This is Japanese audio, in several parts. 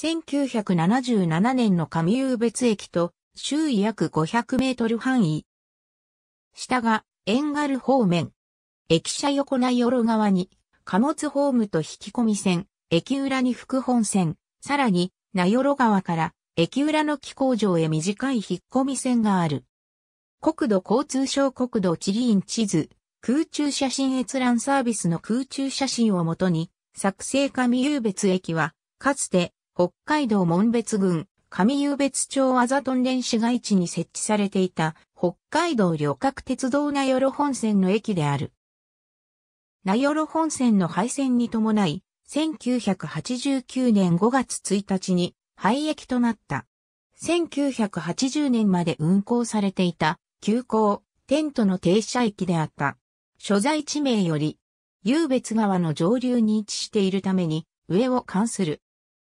1977年の上湧別駅と周囲約500メートル範囲。下が、遠軽方面。駅舎横内ろ側に、貨物ホームと引き込み線、駅裏に副本線、さらに、名ろ川から、駅裏の機構場へ短い引っ込み線がある。国土交通省国土地理院地図、空中写真閲覧サービスの空中写真をもとに、作成上湧別駅は、かつて北海道門別郡、上湧別町あざとん連市街地に設置されていた北海道旅客鉄道名寄本線の駅である。名寄本線の廃線に伴い、1989年5月1日に廃駅となった。1980年まで運行されていた急行、テントの停車駅であった。所在地名より、湧別川の上流に位置しているために、上を関する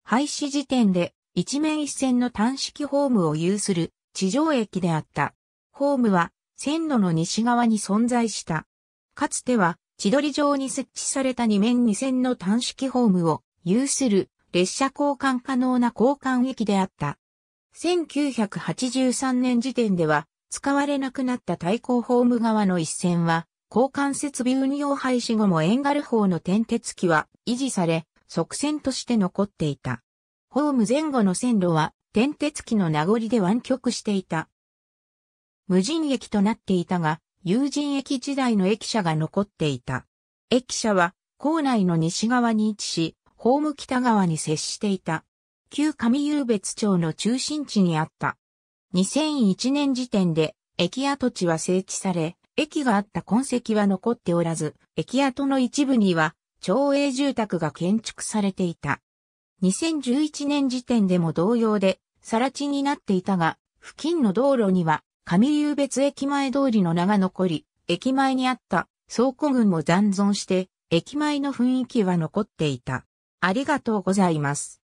廃止時点で一面一線の単式ホームを有する地上駅であった。ホームは線路の西側に存在した。かつては千鳥城に設置された二面二線の単式ホームを有する列車交換可能な交換駅であった。1983年時点では使われなくなった対向ホーム側の一線は交換設備運用廃止後も遠軽法の転鉄機は維持され側線として残っていた。ホーム前後の線路は、転鉄機の名残で湾曲していた。無人駅となっていたが、有人駅時代の駅舎が残っていた。駅舎は、校内の西側に位置し、ホーム北側に接していた。旧上湧別町の中心地にあった。2001年時点で駅跡地は整地され、駅があった痕跡は残っておらず、駅跡の一部には町営住宅が建築されていた。2011年時点でも同様で、更地になっていたが、付近の道路には、上流別駅前通りの名が残り、駅前にあった倉庫群も残存して、駅前の雰囲気は残っていた。ありがとうございます。